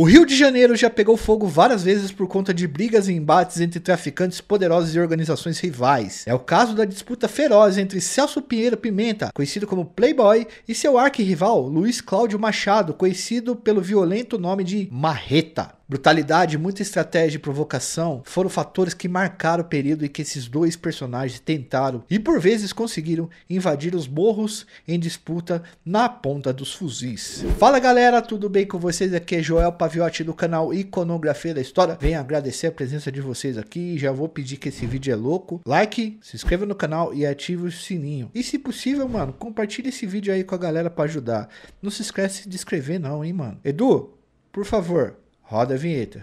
O Rio de Janeiro já pegou fogo várias vezes por conta de brigas e embates entre traficantes poderosos e organizações rivais. É o caso da disputa feroz entre Celso Pinheiro Pimenta, conhecido como Playboy, e seu arquirrival Luiz Cláudio Machado, conhecido pelo violento nome de Marreta. Brutalidade, muita estratégia e provocação foram fatores que marcaram o período em que esses dois personagens tentaram e por vezes conseguiram invadir os morros em disputa na ponta dos fuzis. Fala galera, tudo bem com vocês? Aqui é Joel Paviotti do canal Iconografia da História. Venho agradecer a presença de vocês aqui. Já vou pedir que esse vídeo é louco. Like, se inscreva no canal e ative o sininho. E se possível, mano, compartilhe esse vídeo aí com a galera para ajudar. Não se esquece de inscrever não, hein, mano. Edu, por favor, Roda a vinheta.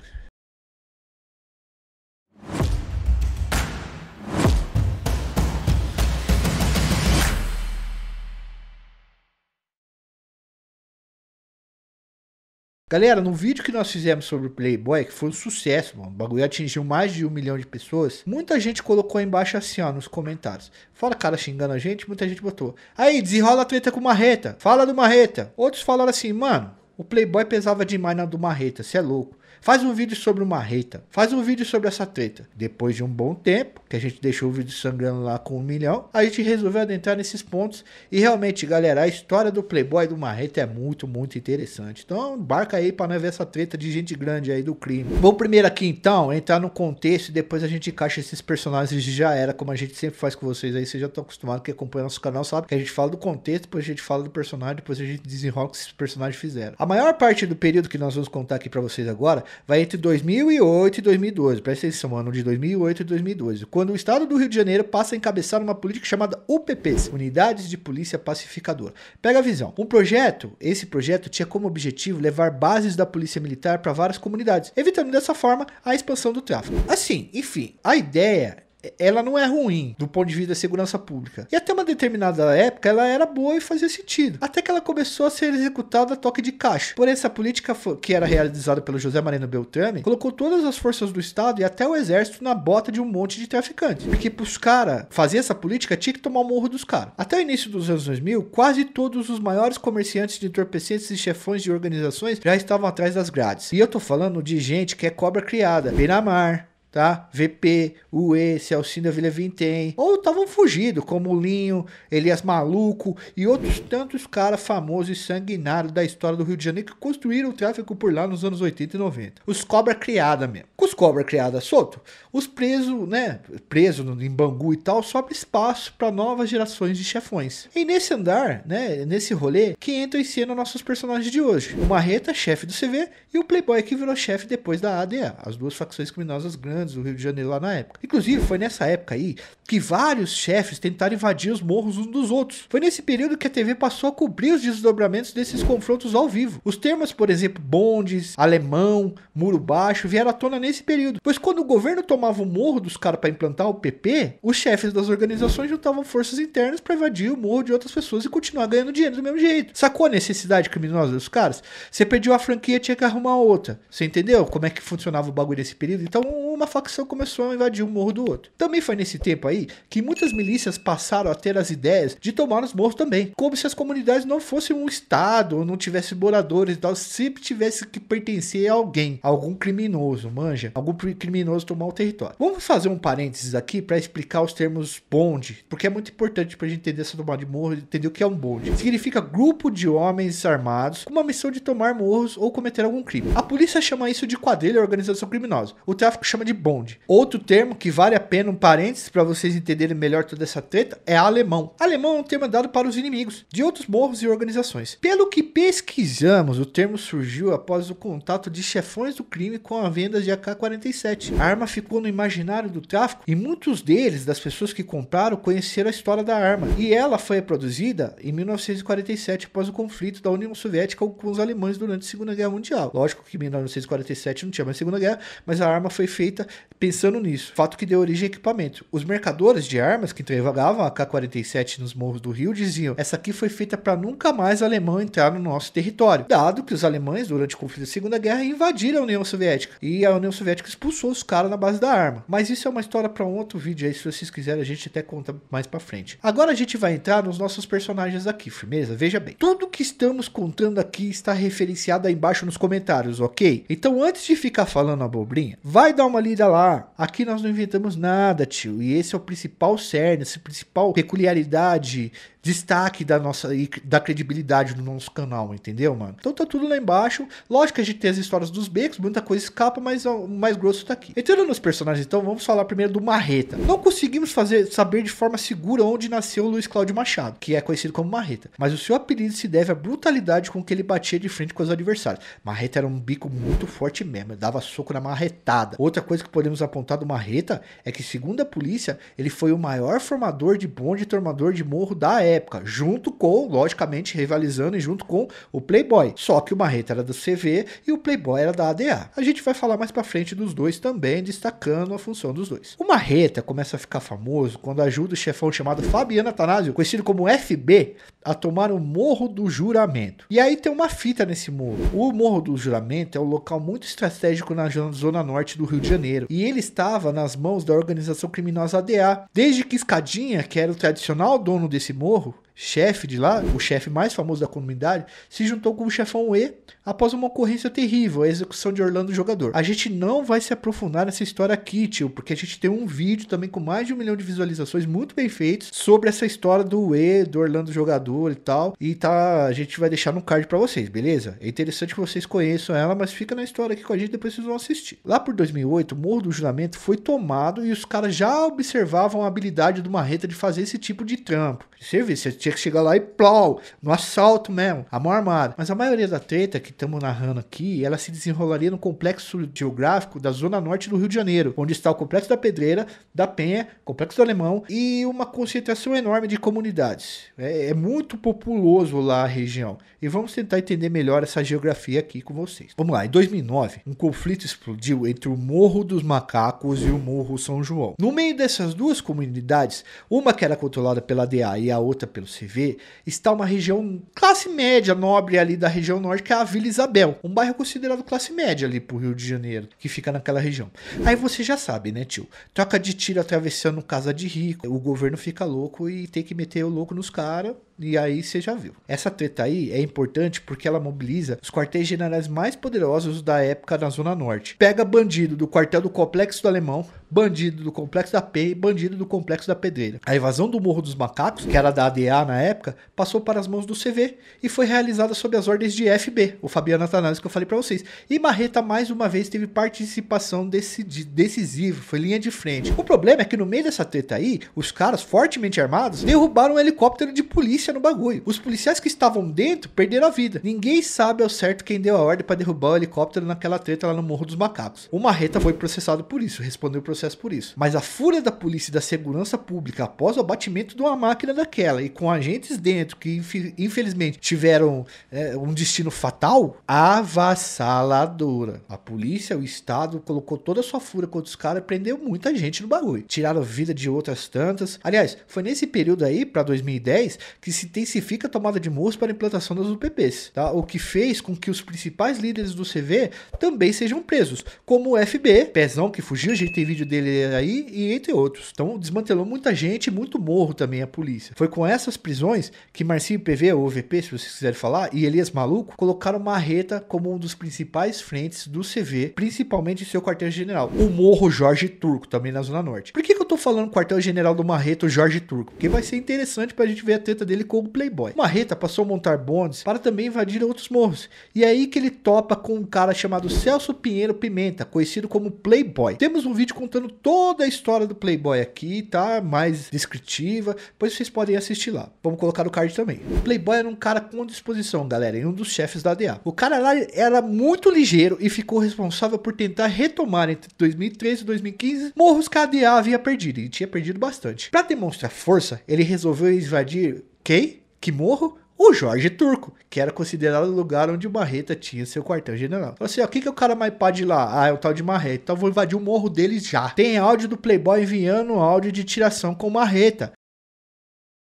Galera, no vídeo que nós fizemos sobre o Playboy, que foi um sucesso, mano, o bagulho atingiu mais de um milhão de pessoas, muita gente colocou embaixo assim, ó, nos comentários. Fala cara xingando a gente, muita gente botou. Aí, desenrola a treta com marreta, fala do marreta. Outros falaram assim, mano, o Playboy pesava demais na do Marreta, cê é louco. Faz um vídeo sobre uma reita. Faz um vídeo sobre essa treta. Depois de um bom tempo, que a gente deixou o vídeo sangrando lá com um milhão, a gente resolveu adentrar nesses pontos. E realmente, galera, a história do Playboy e do Marreta é muito, muito interessante. Então, embarca aí para nós ver essa treta de gente grande aí do crime. Vamos primeiro aqui, então, entrar no contexto e depois a gente encaixa esses personagens de já era, como a gente sempre faz com vocês aí. Vocês já estão acostumados que acompanham nosso canal, sabe? Que a gente fala do contexto, depois a gente fala do personagem, depois a gente desenrola o que esses personagens fizeram. A maior parte do período que nós vamos contar aqui para vocês agora vai entre 2008 e 2012. Presta atenção, ano de 2008 e 2012. Quando o Estado do Rio de Janeiro passa a encabeçar uma política chamada UPPs, Unidades de Polícia Pacificadora. Pega a visão. Um projeto, esse projeto tinha como objetivo levar bases da polícia militar para várias comunidades, evitando dessa forma a expansão do tráfico. Assim, enfim, a ideia ela não é ruim do ponto de vista da segurança pública. E até uma determinada época ela era boa e fazia sentido. Até que ela começou a ser executada a toque de caixa. Por essa política que era realizada pelo José Marino Beltrame, colocou todas as forças do Estado e até o exército na bota de um monte de traficantes. Porque pros caras fazer essa política tinha que tomar o morro dos caras. Até o início dos anos 2000, quase todos os maiores comerciantes de entorpecentes e chefões de organizações já estavam atrás das grades. E eu tô falando de gente que é cobra criada. Beira-mar, tá? VP, UE, Celcina Vila Vintém, ou estavam fugidos, como o Linho, Elias Maluco e outros tantos caras famosos e sanguinários da história do Rio de Janeiro que construíram o tráfico por lá nos anos 80 e 90. Os cobra criada mesmo. Com os cobra criada solto, os presos, né, presos em Bangu e tal, sobe espaço para novas gerações de chefões. E nesse andar, né, nesse rolê, que entra em cena nossos personagens de hoje. O Marreta, chefe do CV, e o Playboy que virou chefe depois da ADA, as duas facções criminosas grandes do Rio de Janeiro, lá na época. Inclusive, foi nessa época aí que vários chefes tentaram invadir os morros uns dos outros. Foi nesse período que a TV passou a cobrir os desdobramentos desses confrontos ao vivo. Os termos, por exemplo, bondes, alemão, muro baixo, vieram à tona nesse período. Pois quando o governo tomava o morro dos caras para implantar o PP, os chefes das organizações juntavam forças internas para invadir o morro de outras pessoas e continuar ganhando dinheiro do mesmo jeito. Sacou a necessidade criminosa dos caras? Você perdeu a franquia, tinha que arrumar outra. Você entendeu como é que funcionava o bagulho nesse período? Então, uma facção começou a invadir um morro do outro. Também foi nesse tempo aí que muitas milícias passaram a ter as ideias de tomar os morros também, como se as comunidades não fossem um estado, ou não tivessem moradores e tal, sempre tivesse que pertencer a alguém, a algum criminoso, manja, algum criminoso tomar o território. Vamos fazer um parênteses aqui para explicar os termos bonde, porque é muito importante para a gente entender essa tomada de morro, entender o que é um bonde. Significa grupo de homens armados com uma missão de tomar morros ou cometer algum crime. A polícia chama isso de quadrilha ou organização criminosa. O tráfico chama de bonde. Outro termo que vale a pena um parênteses para vocês entenderem melhor toda essa treta é alemão. Alemão é um termo dado para os inimigos de outros morros e organizações. Pelo que pesquisamos, o termo surgiu após o contato de chefões do crime com a venda de AK-47. A arma ficou no imaginário do tráfico e muitos deles, das pessoas que compraram, conheceram a história da arma. E ela foi produzida em 1947 após o conflito da União Soviética com os alemães durante a Segunda Guerra Mundial. Lógico que em 1947 não tinha mais Segunda Guerra, mas a arma foi feita feita pensando nisso, fato que deu origem ao equipamento. Os mercadores de armas que entregavam a K-47 nos morros do Rio diziam: essa aqui foi feita para nunca mais alemão entrar no nosso território, dado que os alemães, durante o conflito da Segunda Guerra, invadiram a União Soviética e a União Soviética expulsou os caras na base da arma. Mas isso é uma história para um outro vídeo aí, se vocês quiserem, a gente até conta mais para frente. Agora a gente vai entrar nos nossos personagens aqui, firmeza? Veja bem, tudo que estamos contando aqui está referenciado aí embaixo nos comentários, ok? Então antes de ficar falando abobrinha, vai dar uma lida lá. Aqui nós não inventamos nada, tio. E esse é o principal cerne, essa principal peculiaridade, destaque da nossa da credibilidade do nosso canal, entendeu, mano? Então tá tudo lá embaixo. Lógico que a gente tem as histórias dos becos, muita coisa escapa, mas o mais grosso tá aqui. Entrando nos personagens, então, vamos falar primeiro do Marreta. Não conseguimos fazer saber de forma segura onde nasceu Luiz Cláudio Machado, que é conhecido como Marreta, mas o seu apelido se deve à brutalidade com que ele batia de frente com os adversários. Marreta era um bico muito forte mesmo, dava soco na marretada. Outra coisa coisa que podemos apontar do Marreta é que, segundo a polícia, ele foi o maior formador de bonde e tomador de morro da época, junto com, logicamente, rivalizando e junto com o Playboy. Só que o Marreta era do CV e o Playboy era da ADA. A gente vai falar mais para frente dos dois também, destacando a função dos dois. O Marreta começa a ficar famoso quando ajuda o chefão chamado Fabiano Atanásio, conhecido como FB, a tomar o Morro do Juramento. E aí tem uma fita nesse morro. O Morro do Juramento é um local muito estratégico na zona norte do Rio de Janeiro janeiro, e ele estava nas mãos da organização criminosa ADA, desde que Escadinha, que era o tradicional dono desse morro, chefe de lá, o chefe mais famoso da comunidade, se juntou com o chefão E após uma ocorrência terrível, a execução de Orlando Jogador. A gente não vai se aprofundar nessa história aqui, tio, porque a gente tem um vídeo também com mais de um milhão de visualizações muito bem feitos sobre essa história do E, do Orlando Jogador e tal. E tá, a gente vai deixar no card para vocês, beleza? É interessante que vocês conheçam ela, mas fica na história aqui com a gente, depois vocês vão assistir. Lá por 2008, o Morro do Juramento foi tomado e os caras já observavam a habilidade do Marreta de fazer esse tipo de trampo, de serviço, tinha que chegar lá e plou, no assalto mesmo, a mão armada. Mas a maioria da treta que estamos narrando aqui, ela se desenrolaria no complexo geográfico da zona norte do Rio de Janeiro, onde está o Complexo da Pedreira, da Penha, Complexo do Alemão e uma concentração enorme de comunidades. É, é muito populoso lá a região. E vamos tentar entender melhor essa geografia aqui com vocês. Vamos lá, em 2009, um conflito explodiu entre o Morro dos Macacos e o Morro São João. No meio dessas duas comunidades, uma que era controlada pela DA e a outra pelo você vê, está uma região classe média nobre ali da região norte, que é a Vila Isabel, um bairro considerado classe média ali pro Rio de Janeiro, que fica naquela região. Aí você já sabe, né, tio? Troca de tiro atravessando casa de rico, o governo fica louco e tem que meter o louco nos caras e aí você já viu. Essa treta aí é importante porque ela mobiliza os quartéis generais mais poderosos da época na Zona Norte. Pega bandido do quartel do Complexo do Alemão, bandido do Complexo da P e bandido do Complexo da Pedreira. A invasão do Morro dos Macacos, que era da ADA na época, passou para as mãos do CV e foi realizada sob as ordens de FB, o Fabiano Atanasio que eu falei para vocês. E Marreta mais uma vez teve participação decisiva, foi linha de frente. O problema é que no meio dessa treta aí, os caras fortemente armados derrubaram um helicóptero de polícia polícia no bagulho. Os policiais que estavam dentro perderam a vida. Ninguém sabe ao certo quem deu a ordem para derrubar o helicóptero naquela treta lá no Morro dos Macacos. O Marreta foi processado por isso, respondeu o processo por isso. Mas a fúria da polícia e da segurança pública após o abatimento de uma máquina daquela e com agentes dentro que infelizmente tiveram é, um destino fatal, avassaladora. A polícia, o Estado, colocou toda a sua fúria contra os caras e prendeu muita gente no bagulho. Tiraram vida de outras tantas. Aliás, foi nesse período aí, para 2010, que se intensifica a tomada de morros para a implantação das UPPs, tá? o que fez com que os principais líderes do CV também sejam presos, como o FB, Pezão que fugiu, a gente tem vídeo dele aí, e entre outros. Então desmantelou muita gente, e muito morro também a polícia. Foi com essas prisões que Marcinho PV, ou VP, se vocês quiserem falar, e Elias Maluco colocaram Marreta como um dos principais frentes do CV, principalmente em seu quartel-general, o Morro Jorge Turco, também na Zona Norte. Por que, que eu tô falando quartel-general do Marreta, o Jorge Turco? Porque vai ser interessante pra gente ver a treta dele publicou o Playboy. reta passou a montar bondes para também invadir outros morros. E é aí que ele topa com um cara chamado Celso Pinheiro Pimenta, conhecido como Playboy. Temos um vídeo contando toda a história do Playboy aqui, tá? Mais descritiva, pois vocês podem assistir lá. Vamos colocar no card também. O Playboy era um cara com disposição, galera, e um dos chefes da DA. O cara lá era muito ligeiro e ficou responsável por tentar retomar entre 2013 e 2015 morros que a DA havia perdido, e tinha perdido bastante. Para demonstrar força, ele resolveu invadir quem? Que morro? o Jorge Turco, que era considerado o lugar onde o Marreta tinha seu quartel-general. Falou assim, ó, o que é o cara mais pode de lá? Ah, é o tal de Marreta. Então vou invadir o morro deles já. Tem áudio do Playboy enviando áudio de tiração com Marreta.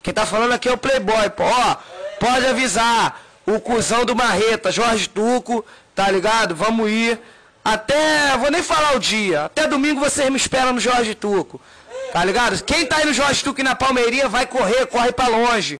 Quem tá falando aqui é o Playboy, pô. Ó, pode avisar, o cuzão do Marreta, Jorge Turco, tá ligado? Vamos ir. Até, vou nem falar o dia, até domingo vocês me esperam no Jorge Turco. Tá ligado? Quem tá aí no Jorge Tuque na Palmeirinha vai correr, corre para longe.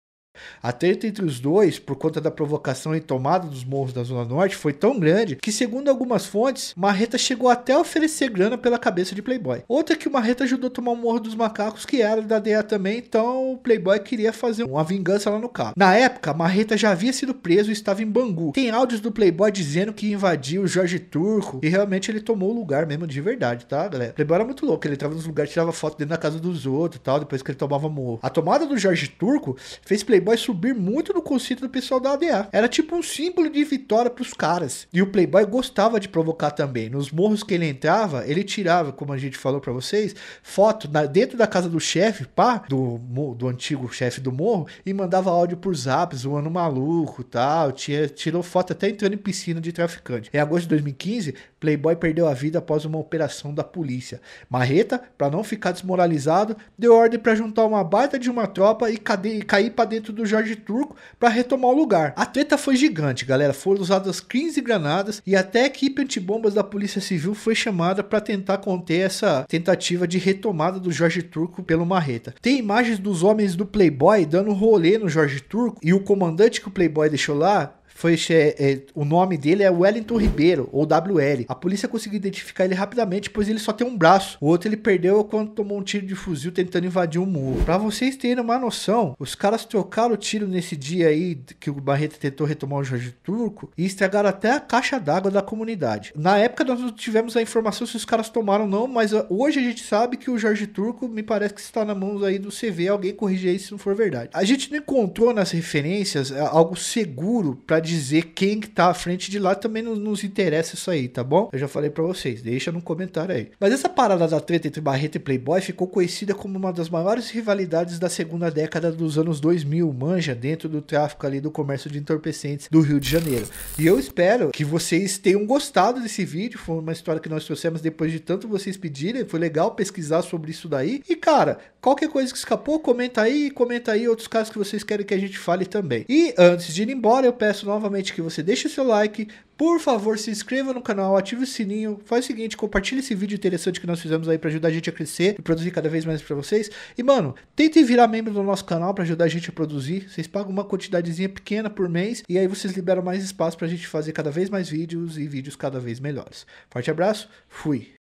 A treta entre os dois, por conta da provocação e tomada dos morros da Zona Norte, foi tão grande que, segundo algumas fontes, Marreta chegou até a oferecer grana pela cabeça de Playboy. Outra que o Marreta ajudou a tomar o Morro dos Macacos, que era da DEA também, então o Playboy queria fazer uma vingança lá no carro. Na época, Marreta já havia sido preso e estava em Bangu. Tem áudios do Playboy dizendo que invadiu o Jorge Turco e realmente ele tomou o lugar mesmo de verdade, tá, galera? Playboy era muito louco, ele entrava nos lugares, tirava foto dentro da casa dos outros e tal, depois que ele tomava morro. A tomada do Jorge Turco fez Playboy Playboy subir muito no conceito do pessoal da ADA. Era tipo um símbolo de vitória para os caras. E o Playboy gostava de provocar também. Nos morros que ele entrava, ele tirava, como a gente falou para vocês, foto na, dentro da casa do chefe, pá, do, do antigo chefe do morro, e mandava áudio por zap, zoando maluco tal. Tinha, tirou foto até entrando em piscina de traficante. Em agosto de 2015, Playboy perdeu a vida após uma operação da polícia. Marreta, para não ficar desmoralizado, deu ordem para juntar uma baita de uma tropa e, e cair para dentro do do Jorge Turco para retomar o lugar. A treta foi gigante, galera. Foram usadas 15 granadas e até a equipe antibombas da Polícia Civil foi chamada para tentar conter essa tentativa de retomada do Jorge Turco pelo Marreta. Tem imagens dos homens do Playboy dando rolê no Jorge Turco e o comandante que o Playboy deixou lá foi é, o nome dele é Wellington Ribeiro, ou WL. A polícia conseguiu identificar ele rapidamente, pois ele só tem um braço. O outro ele perdeu quando tomou um tiro de fuzil tentando invadir um muro. Para vocês terem uma noção, os caras trocaram o tiro nesse dia aí que o Barreto tentou retomar o Jorge Turco e estragaram até a caixa d'água da comunidade. Na época nós não tivemos a informação se os caras tomaram ou não, mas ah, hoje a gente sabe que o Jorge Turco me parece que está na mão aí do CV, alguém corrigir isso se não for verdade. A gente não encontrou nas referências ah, algo seguro para dizer quem tá à frente de lá também não nos interessa isso aí, tá bom? Eu já falei para vocês, deixa no comentário aí. Mas essa parada da treta entre Barreto e Playboy ficou conhecida como uma das maiores rivalidades da segunda década dos anos 2000, manja, dentro do tráfico ali do comércio de entorpecentes do Rio de Janeiro. E eu espero que vocês tenham gostado desse vídeo, foi uma história que nós trouxemos depois de tanto vocês pedirem, foi legal pesquisar sobre isso daí. E cara, qualquer coisa que escapou, comenta aí, comenta aí outros casos que vocês querem que a gente fale também. E antes de ir embora, eu peço novamente que você deixe o seu like, por favor, se inscreva no canal, ative o sininho, faz o seguinte, compartilhe esse vídeo interessante que nós fizemos aí para ajudar a gente a crescer e produzir cada vez mais para vocês. E mano, tentem virar membro do nosso canal para ajudar a gente a produzir. Vocês pagam uma quantidadezinha pequena por mês e aí vocês liberam mais espaço para a gente fazer cada vez mais vídeos e vídeos cada vez melhores. Forte abraço, fui.